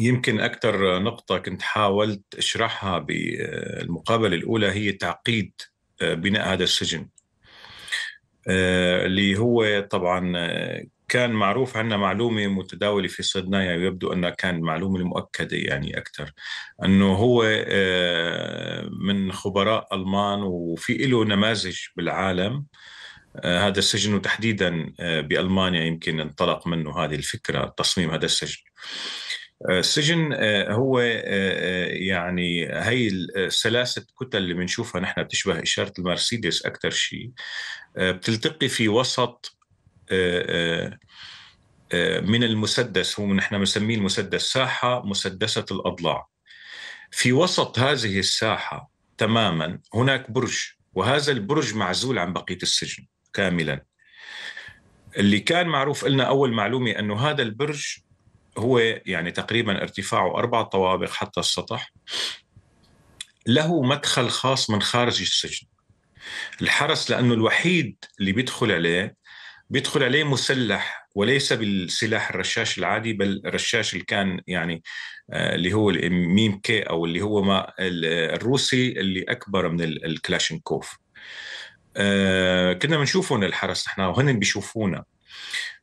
يمكن أكثر نقطة كنت حاولت أشرحها بالمقابلة الأولى هي تعقيد آه، بناء هذا السجن آه، اللي هو طبعا آه، كان معروف عندنا معلومة متداولة في صيدنايا ويبدو أنها كان معلومة مؤكدة يعني أكثر أنه هو من خبراء ألمان وفي له نماذج بالعالم هذا السجن وتحديدا بألمانيا يمكن انطلق منه هذه الفكرة تصميم هذا السجن السجن آه، آه، هو آه، يعني هي الثلاثة كتل اللي بنشوفها نحن بتشبه إشارة المرسيدس أكثر شيء بتلتقي في وسط من المسدس هو نحن بنسميه المسدس ساحة مسدسة الأضلاع في وسط هذه الساحة تماما هناك برج وهذا البرج معزول عن بقية السجن كاملا اللي كان معروف لنا أول معلومة أنه هذا البرج هو يعني تقريبا ارتفاعه أربع طوابق حتى السطح له مدخل خاص من خارج السجن الحرس لأنه الوحيد اللي بيدخل عليه بيدخل عليه مسلح وليس بالسلاح الرشاش العادي بل الرشاش اللي كان يعني آه، اللي هو الميم كي او اللي هو ما الروسي اللي اكبر من الكلاشنكوف آه، كنا بنشوفهم الحرس نحن وهن بيشوفونا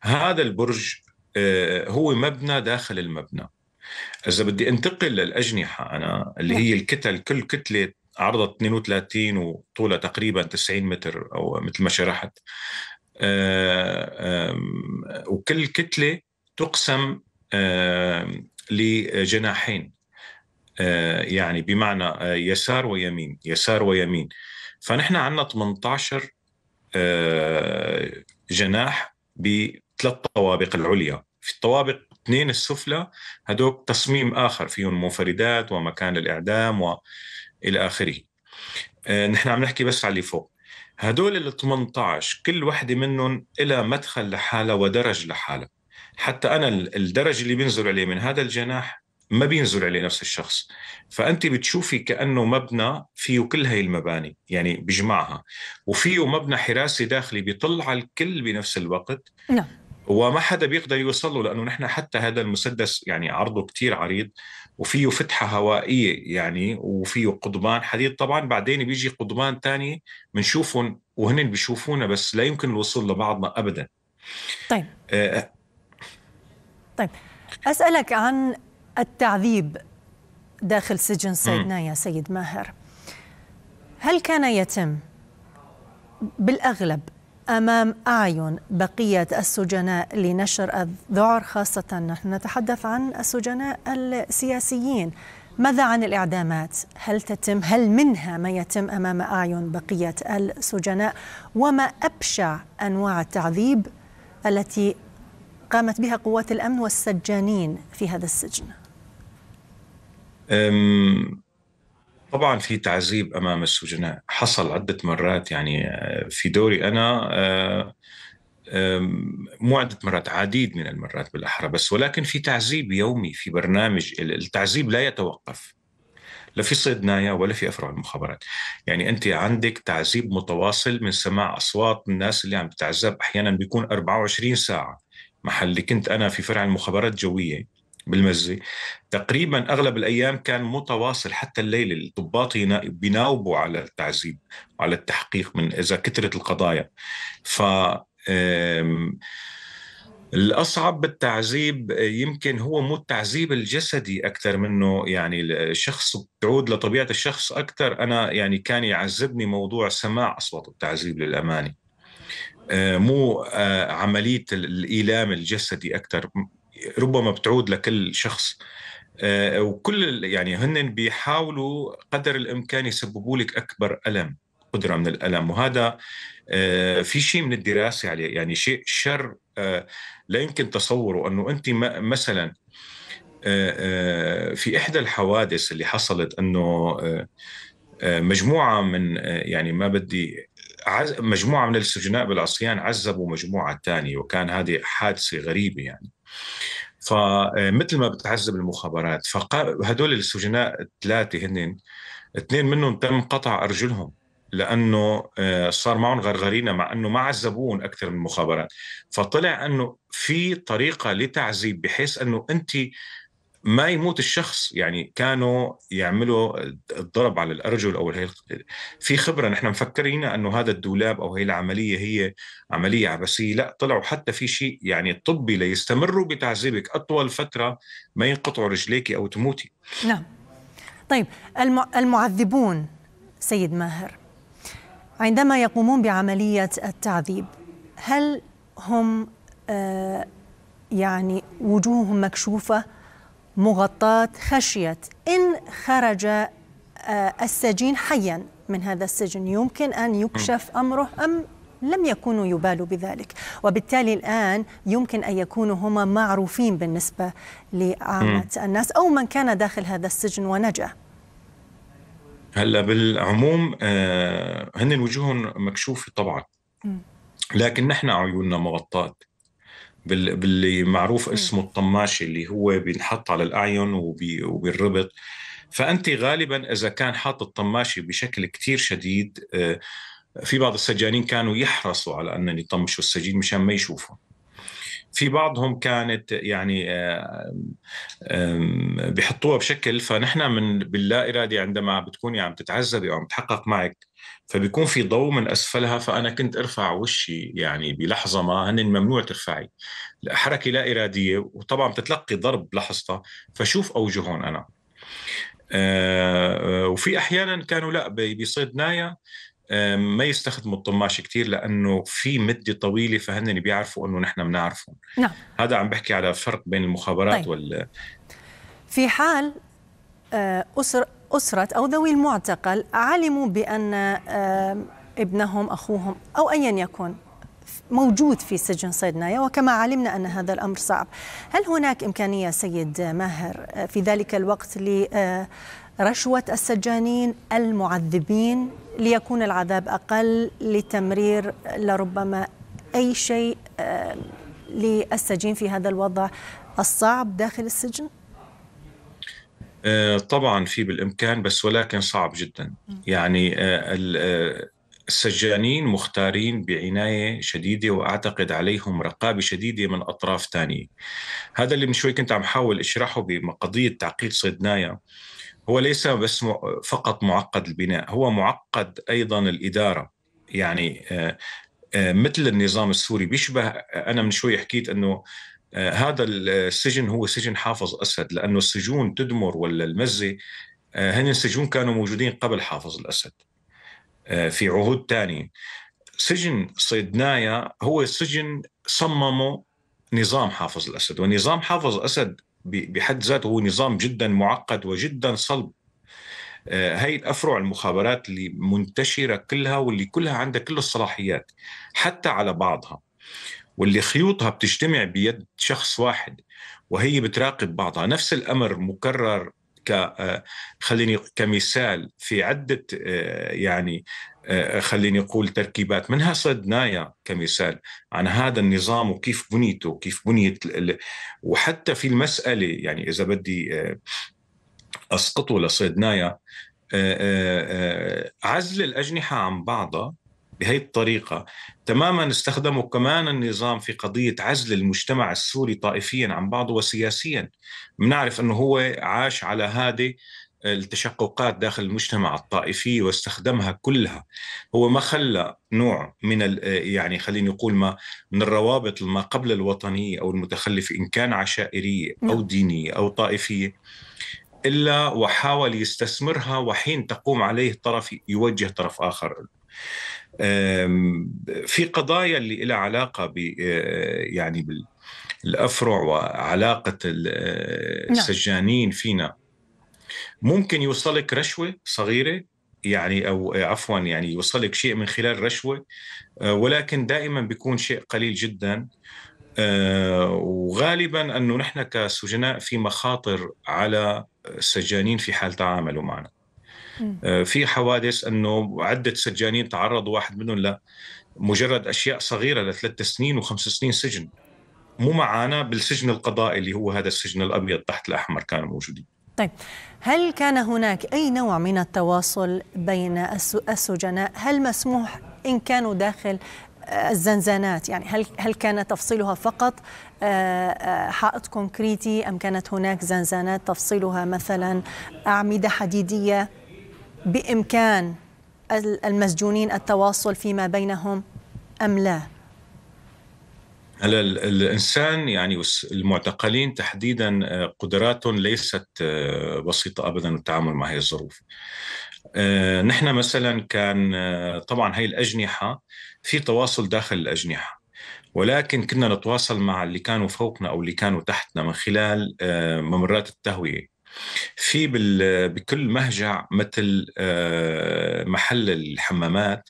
هذا البرج آه، هو مبنى داخل المبنى اذا بدي انتقل للاجنحه انا اللي نعم. هي الكتل كل كتله عرضها 32 وطولها تقريبا 90 متر او مثل ما شرحت آه، وكل كتله تقسم لجناحين آه، يعني بمعنى يسار ويمين يسار ويمين فنحن عندنا 18 جناح ثلاث طوابق العليا في الطوابق اثنين السفلى هدول تصميم آخر فيهم منفردات ومكان الإعدام وإلى آخره آه نحن عم نحكي بس على اللي فوق هدول ال 18 كل وحدة منهم إلى مدخل لحالها ودرج لحالها حتى أنا الدرج اللي بينزل عليه من هذا الجناح ما بينزل عليه نفس الشخص فأنت بتشوفي كأنه مبنى فيه كل هاي المباني يعني بجمعها وفيه مبنى حراسي داخلي بيطل على الكل بنفس الوقت نعم وما حدا بيقدر يوصل له لانه نحن حتى هذا المسدس يعني عرضه كتير عريض وفيه فتحه هوائيه يعني وفيه قضبان حديد طبعا بعدين بيجي قضبان ثاني بنشوفهم وهن بيشوفونا بس لا يمكن الوصول لبعضنا ابدا طيب آه, آه. طيب اسالك عن التعذيب داخل سجن صيدنا يا سيد ماهر هل كان يتم بالاغلب أمام أعين بقية السجناء لنشر الذعر خاصة نحن نتحدث عن السجناء السياسيين ماذا عن الإعدامات؟ هل تتم هل منها ما يتم أمام أعين بقية السجناء؟ وما أبشع أنواع التعذيب التي قامت بها قوات الأمن والسجانين في هذا السجن؟ طبعا في تعذيب امام السجناء حصل عده مرات يعني آه، في دوري انا آه، مو عده مرات عديد من المرات بالاحرى بس ولكن في تعذيب يومي في برنامج التعذيب لا يتوقف لا في صيدنايا ولا في افرع المخابرات يعني انت عندك تعذيب متواصل من سماع اصوات الناس اللي عم تتعذب احيانا بيكون 24 ساعه محل اللي كنت انا في فرع المخابرات الجويه بالمزه تقريبا اغلب الايام كان متواصل حتى الليل الضباط بيناوبوا على التعذيب على التحقيق من اذا كثرت القضايا ف الاصعب بالتعذيب يمكن هو مو التعذيب الجسدي اكثر منه يعني الشخص بتعود لطبيعه الشخص اكثر انا يعني كان يعذبني موضوع سماع اصوات التعذيب للامانه آه، مو آه، عمليه الايلام الجسدي اكثر ربما بتعود لكل شخص آه، وكل يعني هن بيحاولوا قدر الامكان يسببوا لك اكبر الم قدره من الالم وهذا آه، في شيء من الدراسه عليه يعني شيء شر آه، لا يمكن تصوره انه انت مثلا في احدى الحوادث اللي حصلت انه مجموعه من يعني ما بدي عز مجموعة من السجناء بالعصيان عذبوا مجموعة ثانية وكان هذه حادثة غريبة يعني فمثل ما بتعذب المخابرات فهدول السجناء الثلاثة هن اثنين منهم تم قطع أرجلهم لانه آه، صار معهم غرغرينا مع انه ما عذبوهم اكثر من المخابرات فطلع انه في طريقه لتعذيب بحيث انه انت ما يموت الشخص يعني كانوا يعملوا الضرب على الارجل او هي في خبره نحن مفكرين انه هذا الدولاب او هي العمليه هي عمليه عبثيه لا طلعوا حتى في شيء يعني طبي ليستمروا بتعذيبك اطول فتره ما ينقطعوا رجليك او تموتي نعم طيب المعذبون سيد ماهر عندما يقومون بعمليه التعذيب هل هم آه يعني وجوههم مكشوفه مغطاة خشية إن خرج آه، السجين حيا من هذا السجن يمكن أن يكشف أمره أم لم يكونوا يبالوا بذلك وبالتالي الآن يمكن أن يكونوا هما معروفين بالنسبة لعامة الناس أو من كان داخل هذا السجن ونجا هلا بالعموم آه، هن وجوههم مكشوفه طبعا لكن نحن عيوننا مغطاه باللي معروف اسمه الطماشي اللي هو بينحط على الأعين وبالربط فأنت غالبا إذا كان حاط الطماشي بشكل كتير شديد آه، في بعض السجانين كانوا يحرصوا على ان يطمشوا السجين مشان ما يشوفهم في بعضهم كانت يعني بحطوها بشكل فنحن من باللا إرادي عندما بتكوني عم تتعذبي أو عم تحقق معك فبيكون في ضوء من اسفلها فانا كنت ارفع وشي يعني بلحظه ما هن ممنوع ترفعي حركه لا اراديه وطبعا بتتلقي ضرب لحظتها فشوف اوجههم انا آه، آه، وفي احيانا كانوا لا بيصيد نايا آه، ما يستخدموا الطماش كثير لانه في مده طويله فهن بيعرفوا انه نحن بنعرفهم نعم هذا عم بحكي على فرق بين المخابرات طيب. وال في حال آه، أسر أسرة أو ذوي المعتقل علموا بأن آه، ابنهم أخوهم أو أيا يكن موجود في سجن صيدنايا وكما علمنا أن هذا الأمر صعب هل هناك إمكانية سيد ماهر في ذلك الوقت لرشوة السجانين المعذبين ليكون العذاب أقل لتمرير لربما أي شيء آه، للسجين في هذا الوضع الصعب داخل السجن؟ آه، طبعا في بالامكان بس ولكن صعب جدا يعني آه، السجانين مختارين بعناية شديدة وأعتقد عليهم رقابة شديدة من أطراف ثانية هذا اللي من شوي كنت عم حاول أشرحه بقضية تعقيد صيدنايا هو ليس بس فقط معقد البناء هو معقد ايضا الاداره يعني آه، آه، مثل النظام السوري بيشبه آه، انا من شوي حكيت انه هذا السجن هو سجن حافظ اسد لانه السجون تدمر ولا المزه هن السجون كانوا موجودين قبل حافظ الاسد في عهود ثانيه سجن صيدنايا هو سجن صممه نظام حافظ الاسد ونظام حافظ الاسد بحد ذاته هو نظام جدا معقد وجدا صلب آه، هاي الافرع المخابرات اللي منتشره كلها واللي كلها عندها كل الصلاحيات حتى على بعضها واللي خيوطها بتجتمع بيد شخص واحد وهي بتراقب بعضها نفس الامر مكرر ك آه، خليني كمثال في عده آه، يعني آه، خليني أقول تركيبات منها صيدنايا كمثال عن هذا النظام وكيف بنيته كيف بنيت وحتى في المسألة يعني إذا بدي آه، أسقطه لصيدنايا آه، عزل الأجنحة عن بعضها بهي الطريقة تماما استخدموا كمان النظام في قضية عزل المجتمع السوري طائفيا عن بعضه وسياسيا بنعرف أنه هو عاش على هذه التشققات داخل المجتمع الطائفي واستخدمها كلها هو ما خلى نوع من يعني خليني اقول ما من الروابط ما قبل الوطنيه او المتخلفه ان كان عشائريه او نعم. دينيه او طائفيه الا وحاول يستثمرها وحين تقوم عليه طرف يوجه طرف اخر في قضايا اللي لها علاقه ب آه، يعني بالافرع وعلاقه آه، نعم. السجانين فينا ممكن يوصلك رشوه صغيره يعني او عفوا يعني يوصلك شيء من خلال رشوه آه، ولكن دائما بيكون شيء قليل جدا آه، وغالبا انه نحن كسجناء في مخاطر على السجانين في حال تعاملوا معنا آه، في حوادث انه عده سجانين تعرضوا واحد منهم لمجرد اشياء صغيره لثلاث سنين وخمس سنين سجن مو معانا بالسجن القضائي اللي هو هذا السجن الابيض تحت الاحمر كانوا موجودين طيب هل كان هناك أي نوع من التواصل بين السجناء هل مسموح إن كانوا داخل الزنزانات يعني هل هل كان تفصيلها فقط آه، آه، حائط كونكريتي ام كانت هناك زنزانات تفصيلها مثلا اعمده حديديه بامكان المسجونين التواصل فيما بينهم ام لا؟ هلا الانسان يعني المعتقلين تحديدا آه، قدراتهم ليست آه، بسيطه ابدا التعامل مع هذه الظروف. آه، نحن مثلا كان طبعا هي الاجنحه في تواصل داخل الاجنحه ولكن كنا نتواصل مع اللي كانوا فوقنا او اللي كانوا تحتنا من خلال ممرات التهويه في بكل مهجع مثل محل الحمامات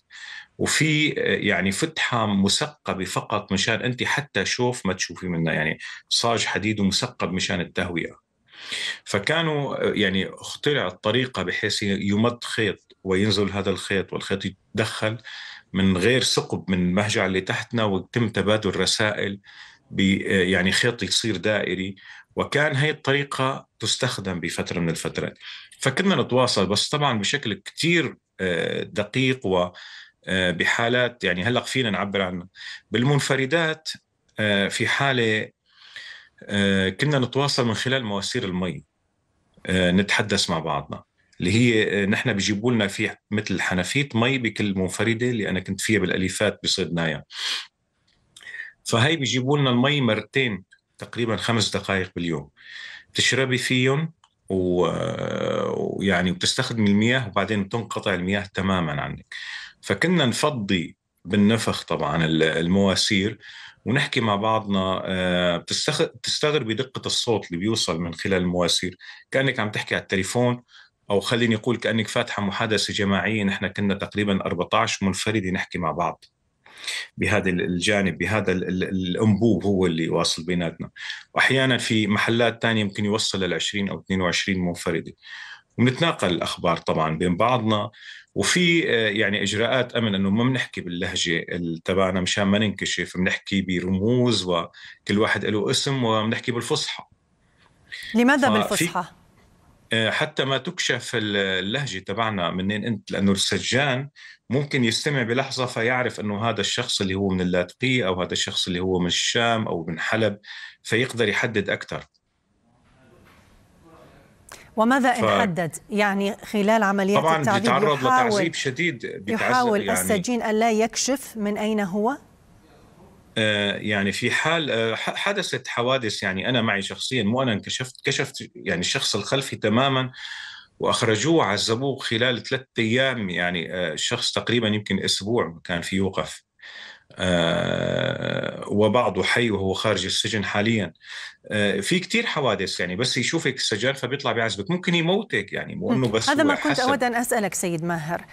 وفي يعني فتحه مثقبه فقط مشان انت حتى شوف ما تشوفي منها يعني صاج حديد ومثقب مشان التهوئه فكانوا يعني اخترع طريقه بحيث يمد خيط وينزل هذا الخيط والخيط يتدخل من غير ثقب من المهجع اللي تحتنا ويتم تبادل رسائل يعني خيط يصير دائري وكان هي الطريقة تستخدم بفترة من الفترات فكنا نتواصل بس طبعا بشكل كتير آه، دقيق و آه، بحالات يعني هلا فينا نعبر عنها بالمنفردات آه، في حاله آه، كنا نتواصل من خلال مواسير المي نتحدث مع بعضنا اللي هي نحن بيجيبوا لنا في مثل حنفيه مي بكل منفرده اللي انا كنت فيها بالاليفات بصيدنايا يعني. فهي بيجيبوا لنا المي مرتين تقريبا خمس دقائق باليوم تشربي فيهم ويعني وتستخدمي المياه وبعدين بتنقطع المياه تماما عنك فكنا نفضي بالنفخ طبعا المواسير ونحكي مع بعضنا آه، بتستغربي دقة الصوت اللي بيوصل من خلال المواسير كأنك عم تحكي على التليفون أو خليني أقول كأنك فاتحة محادثة جماعية نحن كنا تقريبا 14 منفردة نحكي مع بعض بهذا الجانب بهذا الانبوب هو اللي واصل بيناتنا واحيانا في محلات ثانيه يمكن يوصل لل 20 او 22 منفرده ونتناقل الاخبار طبعا بين بعضنا وفي آه، يعني اجراءات امن انه ما بنحكي باللهجه تبعنا مشان ما ننكشف بنحكي برموز وكل واحد له اسم وبنحكي بالفصحى لماذا بالفصحى؟ آه، حتى ما تكشف اللهجه تبعنا منين انت لانه السجان ممكن يستمع بلحظه فيعرف انه هذا الشخص اللي هو من اللاذقيه او هذا الشخص اللي هو من الشام او من حلب فيقدر يحدد اكثر وماذا ف... انحدد يعني خلال عمليات طبعا التعذيب بيتعرض يحاول لتعذيب شديد يحاول يعني... السجين ألا يكشف من أين هو؟ آه، يعني في حال آه، حدثت حوادث يعني انا معي شخصيا مو انا انكشفت كشفت يعني الشخص الخلفي تماما واخرجوه عزبوه خلال ثلاثة ايام يعني الشخص آه، تقريبا يمكن اسبوع كان في يوقف آه، وبعضه حي وهو خارج السجن حاليا آه، في كثير حوادث يعني بس يشوفك السجان فبيطلع بيعذبك ممكن يموتك يعني مو انه بس هذا ما كنت اود ان اسالك سيد ماهر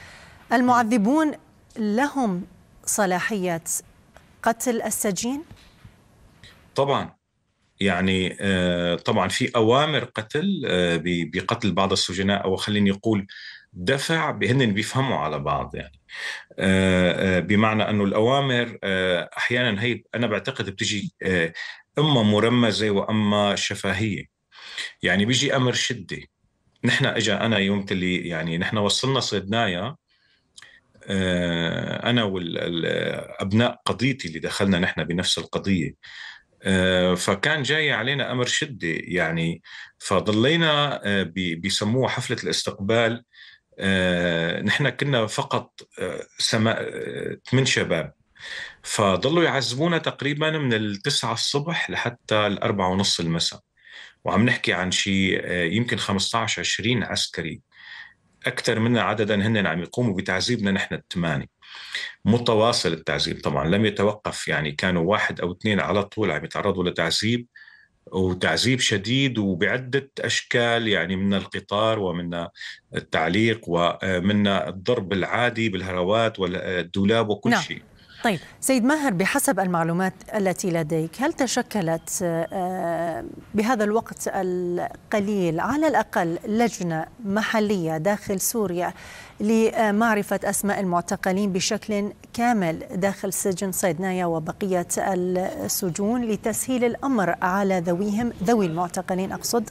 المعذبون لهم صلاحيه قتل السجين طبعا يعني آه، طبعا في اوامر قتل بقتل بعض السجناء او خليني اقول دفع بهن بيفهموا على بعض يعني آه، آه، بمعنى انه الاوامر آه، احيانا هي انا بعتقد بتجي اما مرمزه واما شفاهيه يعني بيجي امر شده نحن اجا انا يوم اللي يعني نحن وصلنا صيدنايا انا والابناء قضيتي اللي دخلنا نحن بنفس القضيه فكان جاي علينا امر شده يعني فضلينا بيسموه حفله الاستقبال آه، نحن كنا فقط آه، سما... آه، ثمان شباب فضلوا يعذبونا تقريبا من التسعة الصبح لحتى الأربعة ونص المساء وعم نحكي عن شيء يمكن 15 20 عسكري اكثر منا عددا هن عم يقوموا بتعذيبنا نحن الثمانيه متواصل التعذيب طبعا لم يتوقف يعني كانوا واحد او اثنين على طول عم يتعرضوا لتعذيب وتعذيب شديد وبعدة أشكال يعني من القطار ومن التعليق ومن الضرب العادي بالهروات والدولاب وكل نعم. شيء طيب سيد ماهر بحسب المعلومات التي لديك هل تشكلت آه، بهذا الوقت القليل على الأقل لجنة محلية داخل سوريا لمعرفة أسماء المعتقلين بشكل كامل داخل سجن صيدنايا وبقية السجون لتسهيل الأمر على ذويهم ذوي المعتقلين أقصد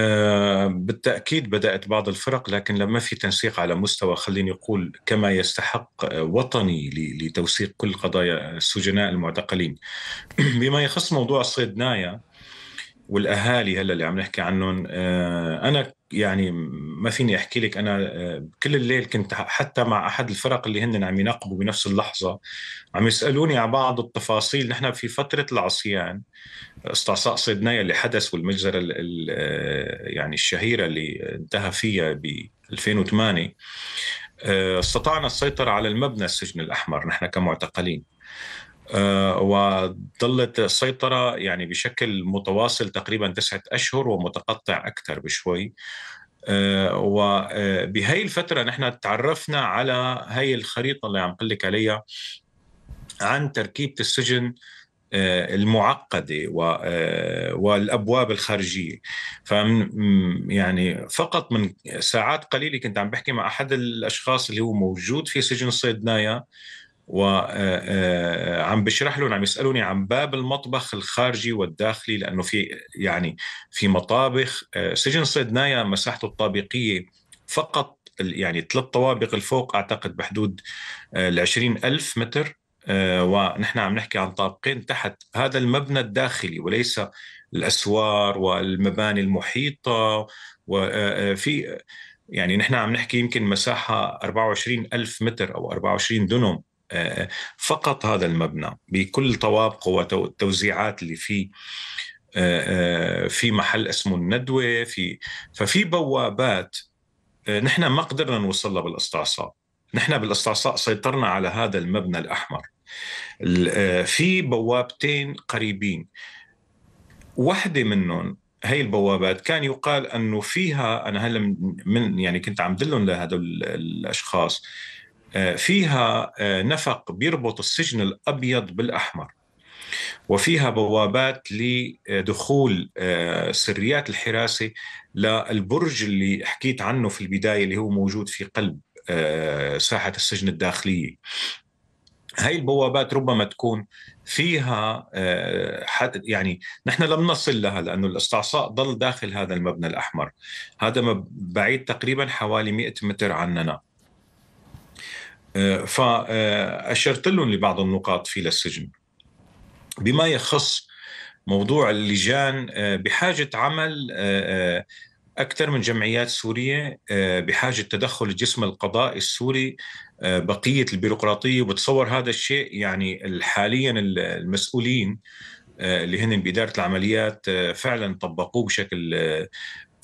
آه، بالتأكيد بدأت بعض الفرق لكن لما في تنسيق على مستوى خليني أقول كما يستحق وطني لتوثيق كل قضايا السجناء المعتقلين بما يخص موضوع صيدنايا والاهالي هلا اللي عم نحكي عنهم آه، انا يعني ما فيني احكي لك انا آه، كل الليل كنت حتى مع احد الفرق اللي هن عم يناقبوا بنفس اللحظه عم يسالوني على بعض التفاصيل نحن في فتره العصيان استعصاء صيدنايا اللي حدث والمجزره آه، يعني الشهيره اللي انتهى فيها ب 2008 استطعنا السيطره على المبنى السجن الاحمر نحن كمعتقلين آه، وظلت السيطرة يعني بشكل متواصل تقريبا تسعة أشهر ومتقطع أكثر بشوي آه، وبهي آه، الفترة نحن تعرفنا على هي الخريطة اللي عم قلك عليها عن تركيبة السجن المعقده والابواب الخارجيه فمن يعني فقط من ساعات قليله كنت عم بحكي مع احد الاشخاص اللي هو موجود في سجن صيدنايا وعم آه، آه، بشرح لهم عم يسالوني عن باب المطبخ الخارجي والداخلي لانه في يعني في مطابخ آه، سجن صيدنايا مساحته الطابقيه فقط يعني ثلاث طوابق الفوق اعتقد بحدود ال ألف متر ونحن عم نحكي عن طابقين تحت هذا المبنى الداخلي وليس الاسوار والمباني المحيطه وفي يعني نحن عم نحكي يمكن مساحه 24 ألف متر او 24 دنم آه، فقط هذا المبنى بكل طوابقه والتوزيعات اللي فيه آه، آه، في محل اسمه الندوه في ففي بوابات نحن ما قدرنا نوصلها بالاستعصاء نحن بالاستعصاء سيطرنا على هذا المبنى الاحمر في بوابتين قريبين واحدة منهم هي البوابات كان يقال انه فيها انا هلا من يعني كنت عم دلهم لهدول الاشخاص آه، فيها آه، نفق بيربط السجن الابيض بالاحمر وفيها بوابات لدخول آه، سريات الحراسه للبرج اللي حكيت عنه في البدايه اللي هو موجود في قلب ساحه السجن الداخليه هاي البوابات ربما تكون فيها حد يعني نحن لم نصل لها لانه الاستعصاء ضل داخل هذا المبنى الاحمر هذا بعيد تقريبا حوالي 100 متر عننا آه، فأشرت لهم لبعض النقاط في للسجن بما يخص موضوع اللجان آه، بحاجة عمل آه، أكثر من جمعيات سورية بحاجة تدخل الجسم القضائي السوري بقية البيروقراطية وبتصور هذا الشيء يعني حاليا المسؤولين اللي هن بإدارة العمليات فعلا طبقوه بشكل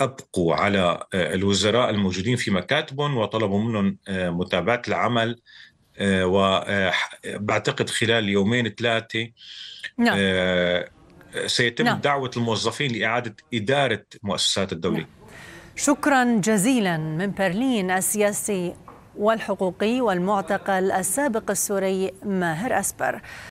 أبقوا على آه، الوزراء الموجودين في مكاتبهم وطلبوا منهم آه، متابعة العمل آه، وبعتقد خلال يومين ثلاثة نعم. سيتم نعم. دعوة الموظفين لإعادة إدارة مؤسسات الدولة نعم. شكرا جزيلا من برلين السياسي والحقوقي والمعتقل السابق السوري ماهر أسبر